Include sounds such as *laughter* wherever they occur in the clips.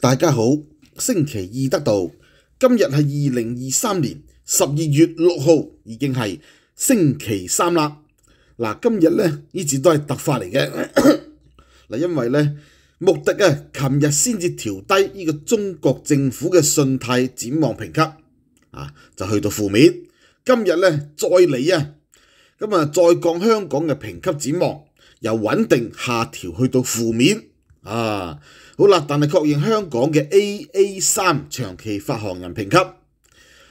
大家好，星期二得到，今日系二零二三年十二月六号，已经系星期三啦。嗱，今日咧呢次都系突發嚟嘅，*coughs* 嗱，因為咧目的啊，琴日先至調低呢個中國政府嘅信貸展望評級啊，就去到負面。今日咧再嚟啊，咁啊再降香港嘅評級展望，由穩定下調去到負面。啊，好啦，但系确认香港嘅 A A 三长期发行人评级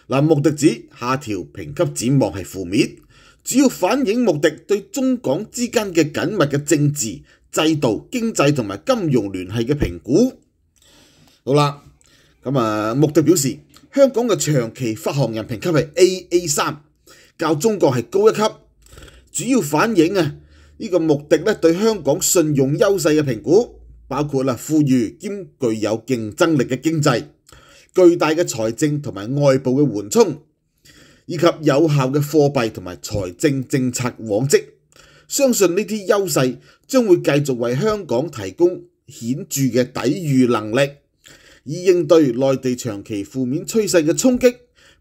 嗱，目的指下调评级展望系负面，主要反映目的对中港之间嘅紧密嘅政治、制度、经济同埋金融联系嘅评估。好啦，咁啊，目的表示香港嘅长期发行人评级系 A A 三，较中国系高一级，主要反映啊呢个目的咧对香港信用优势嘅评估。包括啦富裕兼具有競爭力嘅經濟，巨大嘅財政同埋外部嘅緩衝，以及有效嘅貨幣同埋財政政策往績，相信呢啲優勢將會繼續為香港提供顯著嘅抵禦能力，以應對內地長期負面趨勢嘅衝擊，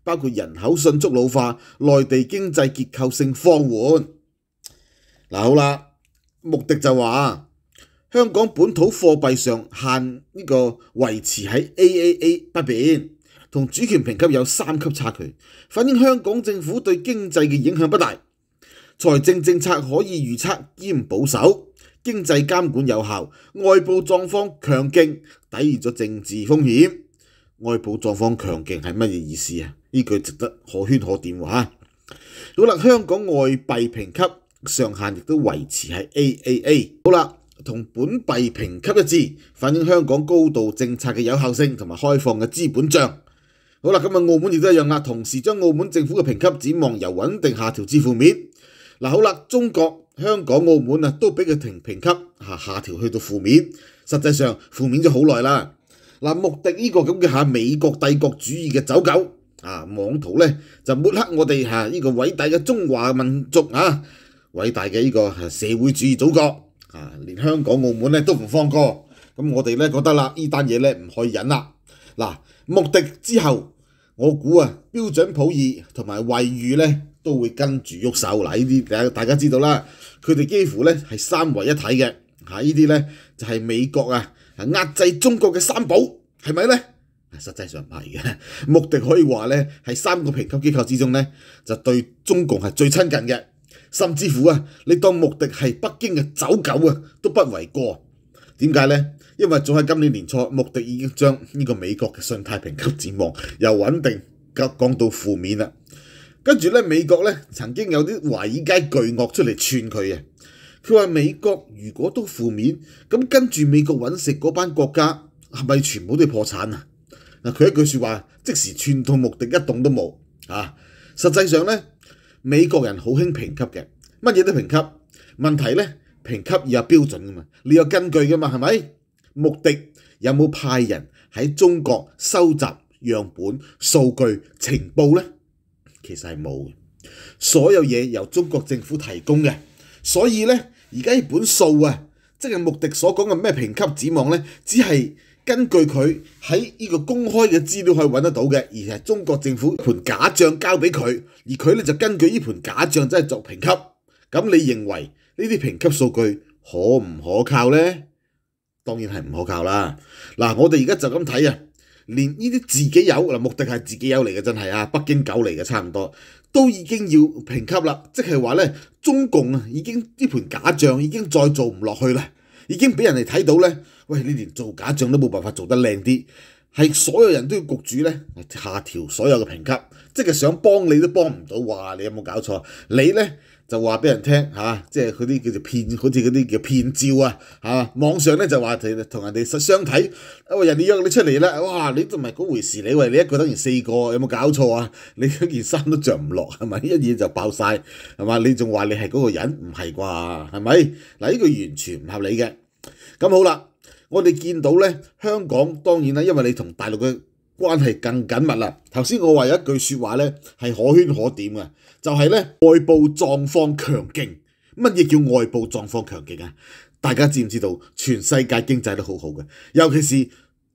包括人口迅速老化、內地經濟結構性放緩。嗱好啦，目的就話。香港本土貨幣上限呢個維持喺 A A A 不變，同主權評級有三級差距，反映香港政府對經濟嘅影響不大。財政政策可以預測兼保守，經濟監管有效，外部狀況強勁，抵禦咗政治風險。外部狀況強勁係乜嘢意思啊？呢句值得可圈可點喎好啦，香港外幣評級上限亦都維持喺 A A A。好啦。同本幣評級一致，反映香港高度政策嘅有效性同埋開放嘅資本帳。好啦，今日澳門亦都一樣啦，同時將澳門政府嘅評級展望由穩定下調至負面。嗱，好啦，中國、香港、澳門啊，都俾佢停評級下下調去到負面。實際上負面咗好耐啦。嗱，目的呢個咁嘅下美國帝國主義嘅走狗啊，妄圖咧就抹黑我哋下呢個偉大嘅中華民族啊，偉大嘅呢個社會主義祖國。啊！連香港、澳門咧都唔放過，咁我哋咧覺得啦，依單嘢咧唔可以忍啦。嗱，穆迪之後，我估啊，標準普爾同埋惠譽咧都會跟住喐手嗱，呢啲大家知道啦。佢哋幾乎咧係三為一體嘅嚇，呢啲咧就係美國啊壓制中國嘅三寶，係咪咧？實際上唔係嘅，穆 *laughs* 迪可以話咧係三個評級機構之中咧，就對中共係最親近嘅。甚至乎啊，你當穆迪係北京嘅走狗啊，都不為過。點解呢？因為早喺今年年初，穆迪已經將呢個美國嘅信贷评級展望由穩定急降到負面啦。跟住咧，美國咧曾經有啲华尔街巨鳄出嚟串佢啊。佢話美國如果都負面，咁跟住美國揾食嗰班國家係咪全部都破產啊？嗱，佢一句说話，即时串到穆迪一棟都冇啊！實際上咧。美國人好興評級嘅，乜嘢都評級。問題咧，評級要有標準噶嘛，你有根據噶嘛，係咪？穆迪有冇派人喺中國收集樣本、數據、情報咧？其實係冇嘅，所有嘢由中國政府提供嘅。所以咧，而家呢本數啊，即係穆迪所講嘅咩評級展望咧，只係。根据佢喺呢个公开嘅资料可以揾得到嘅，而系中国政府盘假象交俾佢，而佢咧就根据呢盘假象真系做评级。咁你认为呢啲评级数据可唔可靠呢？当然系唔可靠啦。嗱，我哋而家就咁睇啊，连呢啲自己有嗱，目的系自己有嚟嘅，真系啊，北京狗嚟嘅差唔多，都已经要评级啦，即系话咧中共啊，已经呢盘假象已经再做唔落去啦，已经俾人哋睇到咧。喂！你連做假帳都冇辦法做得靚啲，係所有人都要焗主咧，下調所有嘅評級，即係想幫你都幫唔到。哇！你有冇搞錯？你咧就話俾人聽嚇，即係嗰啲叫做騙，好似嗰啲叫騙照啊嚇。網上咧就話同人哋實相睇，喂人哋約你出嚟啦，哇！你唔係嗰回事？你喂你一個等於四個，有冇搞錯啊？你一件衫都着唔落係咪？一嘢就爆晒，係嘛？你仲話你係嗰個人唔係啩係咪？嗱呢個完全唔合理嘅。咁好啦。我哋見到咧，香港當然啦，因為你同大陸嘅關係更緊密啦。頭先我話有一句説話咧係可圈可點嘅，就係咧外部狀況強勁。乜嘢叫外部狀況強勁啊？大家知唔知道全世界經濟都好好嘅，尤其是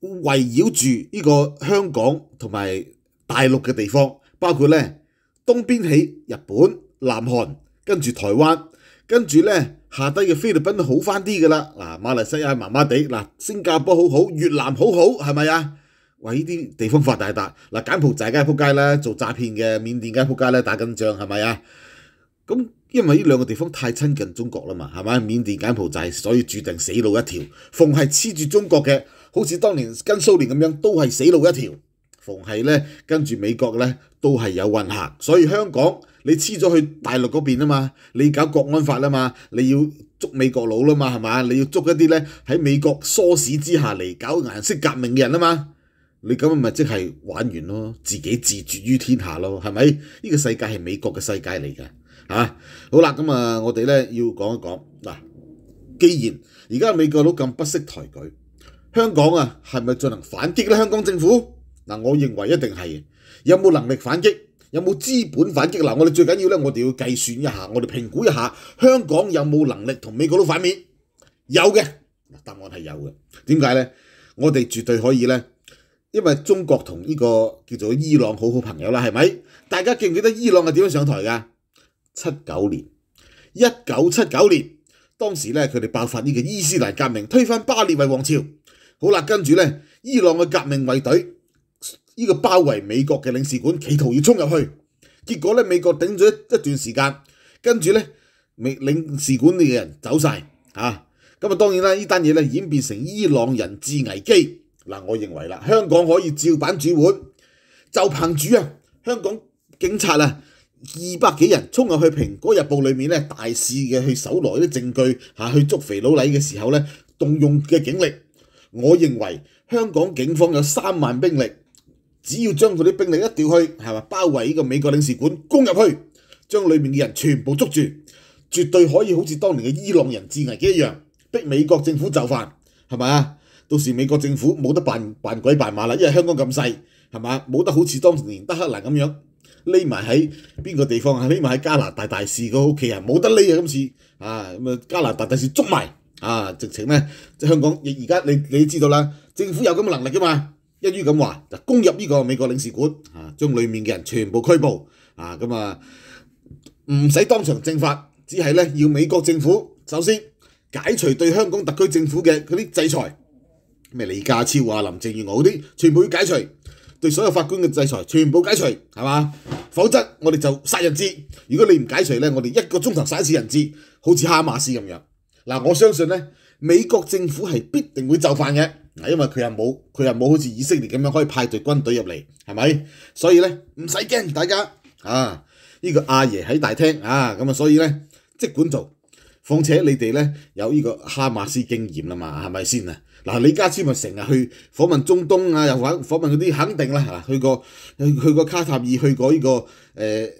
圍繞住呢個香港同埋大陸嘅地方，包括咧東邊起日本、南韓，跟住台灣。跟住咧，下低嘅菲律賓好翻啲噶啦，嗱馬來西亞麻麻地，嗱新加坡好好，越南好好，係咪呀？喂，呢啲地方發大達，嗱柬埔寨梗係撲街啦，做詐騙嘅，緬甸梗係撲街啦，打緊仗係咪呀？咁因為呢兩個地方太親近中國啦嘛，係咪？緬甸、柬埔寨，所以注定死路一條。逢係黐住中國嘅，好似當年跟蘇聯咁樣，都係死路一條。逢係咧跟住美國咧，都係有運客，所以香港。你黐咗去大陸嗰邊啊嘛，你搞國安法啊嘛，你要捉美國佬啦嘛，係嘛？你要捉一啲咧喺美國唆使之下嚟搞顏色革命嘅人啊嘛？你咁咪即係玩完咯，自己自絕於天下咯，係咪？呢個世界係美國嘅世界嚟㗎嚇。好啦，咁啊，我哋咧要講一講嗱，既然而家美國佬咁不識抬舉，香港啊係咪進行反擊咧？香港政府嗱，我認為一定係，有冇能力反擊？有冇資本反擊嗱，我哋最緊要咧，我哋要計算一下，我哋評估一下香港有冇能力同美國佬反面？有嘅，答案係有嘅。點解咧？我哋絕對可以咧，因為中國同呢個叫做伊朗好好朋友啦，係咪？大家記唔記得伊朗係點樣上台㗎？七九年，一九七九年，當時咧佢哋爆發呢個伊斯蘭革命，推翻巴列維王朝。好啦，跟住咧，伊朗嘅革命衛隊。呢個包圍美國嘅領事館，企圖要衝入去，結果咧美國頂咗一一段時間，跟住咧美領事館嘅人走晒啊。咁啊當然啦，呢單嘢咧演變成伊朗人質危機嗱。我認為啦，香港可以照版主碗就憑主啊，香港警察啊二百幾人衝入去苹果日報》裏面咧大肆嘅去搜羅啲證據吓，去捉肥佬礼嘅時候咧動用嘅警力，我認為香港警方有三萬兵力。只要將佢啲兵力一調去，係嘛？包圍呢個美國領事館，攻入去，將裏面嘅人全部捉住，絕對可以好似當年嘅伊朗人質危機一樣，逼美國政府就範，係啊？到時美國政府冇得扮扮鬼扮馬啦，因為香港咁細，係嘛？冇得好似當年德克蘭咁樣匿埋喺邊個地方啊？匿埋喺加拿大大使個屋企啊，冇得匿啊！今次啊咁啊，加拿大大使捉埋啊，直情咧，即香港。而而家你你知道啦，政府有咁嘅能力嘅嘛？一於咁話就攻入呢個美國領事館，啊，將裏面嘅人全部拘捕，啊，咁啊唔使當場正法，只係咧要美國政府首先解除對香港特區政府嘅嗰啲制裁，咩李家超啊、林鄭月娥嗰啲全部要解除對所有法官嘅制裁，全部解除係嘛？否則我哋就殺人質。如果你唔解除咧，我哋一個鐘頭殺一次人質，好似哈馬斯咁樣。嗱，我相信咧美國政府係必定會就範嘅。嗱，因為佢又冇，佢又冇好似以色列咁樣可以派隊軍隊入嚟，係咪？所以咧唔使驚，大家啊，呢個阿爺喺大廳啊，咁啊，所以咧即管做，況且你哋咧有呢個哈馬斯經驗啦嘛，係咪先啊？嗱，李家超咪成日去訪問中東啊，又訪訪問嗰啲肯定啦，去過去去過卡塔爾，去過呢個誒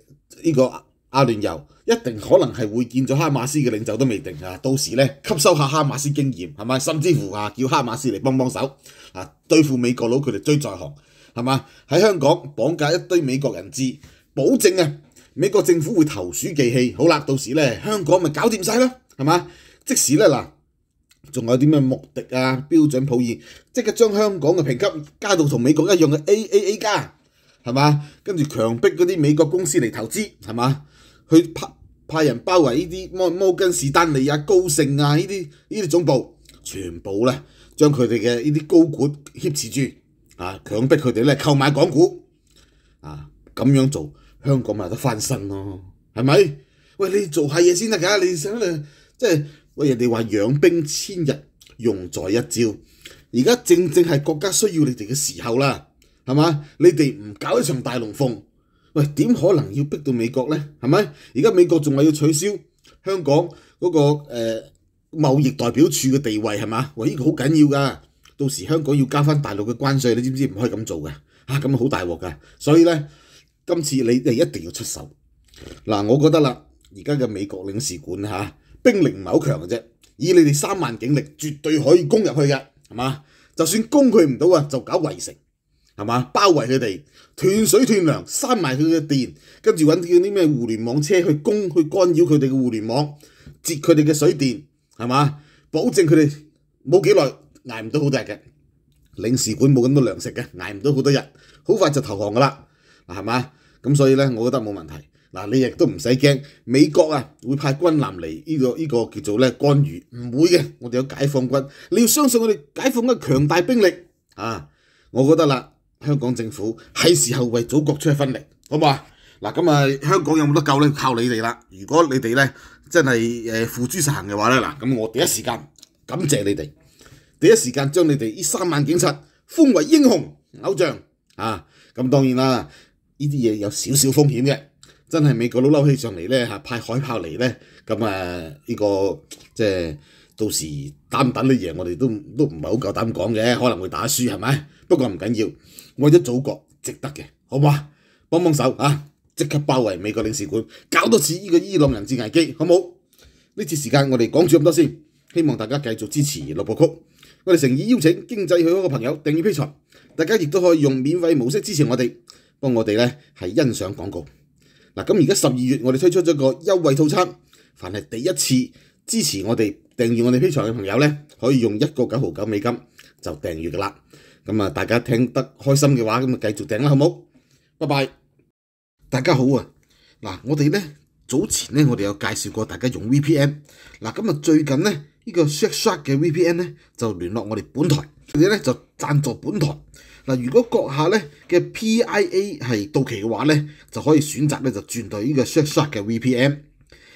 呢個。阿聯酋一定可能係會見咗哈馬斯嘅領袖都未定啊！到時咧吸收下哈馬斯經驗係咪？甚至乎啊叫哈馬斯嚟幫幫手啊，對付美國佬佢哋最在行係嘛？喺香港綁架一堆美國人質，保證啊美國政府會投鼠忌器。好啦，到時咧香港咪搞掂晒咯係嘛？即使咧嗱，仲有啲咩目的啊、標準普爾，即刻將香港嘅評級加到同美國一樣嘅 A A A 加係嘛？跟住強迫嗰啲美國公司嚟投資係嘛？佢派派人包圍呢啲摩摩根士丹利啊、高盛啊呢啲呢啲總部，全部咧將佢哋嘅呢啲高管挟持住啊，強迫佢哋咧購買港股啊，咁樣做香港咪得翻身咯？係咪？喂，你做下嘢先得㗎，你想你即係喂人哋話養兵千日用在一朝，而家正正係國家需要你哋嘅時候啦，係嘛？你哋唔搞一場大龍鳳？喂，點可能要逼到美國咧？係咪？而家美國仲話要取消香港嗰個誒貿易代表處嘅地位係嘛？喂，呢個好緊要㗎。到時香港要加翻大陸嘅關税，你知唔知唔可以咁做㗎？啊，咁啊好大鑊㗎。所以咧，今次你哋一定要出手。嗱，我覺得啦，而家嘅美國領事館嚇兵力唔係好強嘅啫，以你哋三萬警力，絕對可以攻入去嘅，係嘛？就算攻佢唔到啊，就搞圍城。係嘛？包圍佢哋，斷水斷糧，刪埋佢嘅電，跟住揾啲啲咩互聯網車去攻，去干擾佢哋嘅互聯網，截佢哋嘅水電，係嘛？保證佢哋冇幾耐捱唔到好多日嘅，領事館冇咁多糧食嘅，捱唔到好多日，好快就投降㗎啦，係嘛？咁所以咧，我覺得冇問題。嗱，你亦都唔使驚，美國啊會派軍艦嚟呢個呢個叫做咧干預，唔會嘅，我哋有解放軍，你要相信我哋解放軍強大兵力啊，我覺得啦。香港政府喺時候為祖國出一分力，好唔好啊？嗱，咁啊，香港有冇得救咧？靠你哋啦！如果你哋咧真係誒付諸實行嘅話咧，嗱，咁我第一時間感謝你哋，第一時間將你哋呢三萬警察封為英雄偶像啊！咁當然啦，呢啲嘢有少少風險嘅，真係美國佬嬲起上嚟咧嚇，派海炮嚟咧，咁啊呢個即係到時擔唔擔得贏，我哋都都唔係好夠膽講嘅，可能會打輸係咪？不过唔緊要，为咗祖国值得嘅，好嘛？好幫帮帮手啊！即刻包围美国领事馆，搞多次呢个伊朗人质危机，好冇？好？呢次时间我哋讲住咁多先，希望大家继续支持六部曲。我哋诚意邀请经济许可嘅朋友订阅披场，大家亦都可以用免费模式支持我哋，帮我哋咧係欣赏广告。嗱，咁而家十二月我哋推出咗个优惠套餐，凡係第一次支持我哋订阅我哋披场嘅朋友咧，可以用一个九毫九美金就订阅噶啦。咁啊，大家听得开心嘅话，咁啊继续订啦，好冇？好？拜拜，大家好啊！嗱，我哋咧早前咧，我哋有介绍过大家用 V P N。嗱，今日最近咧，呢个 Shack Shack 嘅 V P N 咧就联络我哋本台，佢哋咧就赞助本台。嗱，如果阁下咧嘅 P I A 係到期嘅话咧，就可以选择咧就转到呢个 Shack Shack 嘅 V P N。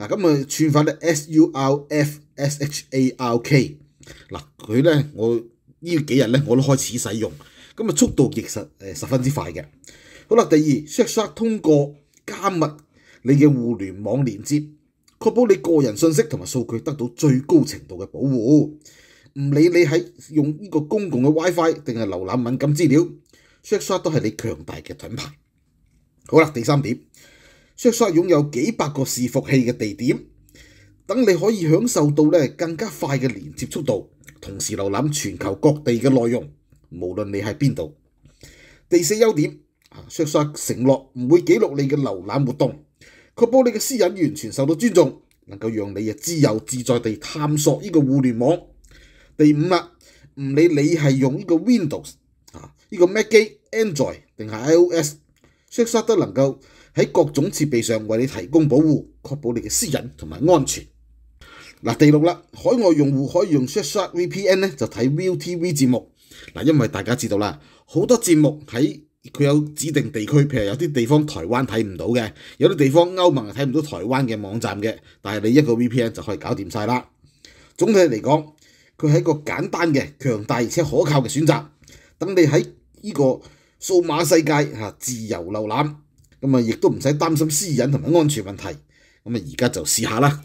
嗱咁啊，串翻咧 S U R F S H A R K，嗱佢咧我呢幾日咧我都開始使用，咁啊速度極實，誒十分之快嘅。好啦，第二，Shark 通過加密你嘅互聯網連接，確保你個人信息同埋數據得到最高程度嘅保護。唔理你喺用呢個公共嘅 WiFi 定係瀏覽敏感資料，Shark 都係你強大嘅盾牌。好啦，第三點。Susha 擁有幾百個伺服器嘅地點，等你可以享受到咧更加快嘅連接速度，同時瀏覽全球各地嘅內容，無論你喺邊度。第四優點，Susha 承諾唔會記錄你嘅瀏覽活動，確保你嘅私隱完全受到尊重，能夠讓你啊自由自在地探索呢個互聯網。第五啦，唔理你係用呢個 Windows 啊、呢個 Mac 机、Android 定係 iOS，Susha 都能夠。喺各種設備上為你提供保護，確保你嘅私隱同埋安全。嗱，第六啦，海外用户可以用 s h a h o t VPN 咧，就睇 Will TV 節目。嗱，因為大家知道啦，好多節目喺佢有指定地區，譬如有啲地方台灣睇唔到嘅，有啲地方歐盟睇唔到台灣嘅網站嘅，但係你一個 VPN 就可以搞掂晒啦。總體嚟講，佢係一個簡單嘅、強大而且可靠嘅選擇，等你喺呢個數碼世界自由瀏覽。咁啊，亦都唔使擔心私隱同埋安全問題。咁啊，而家就試下啦。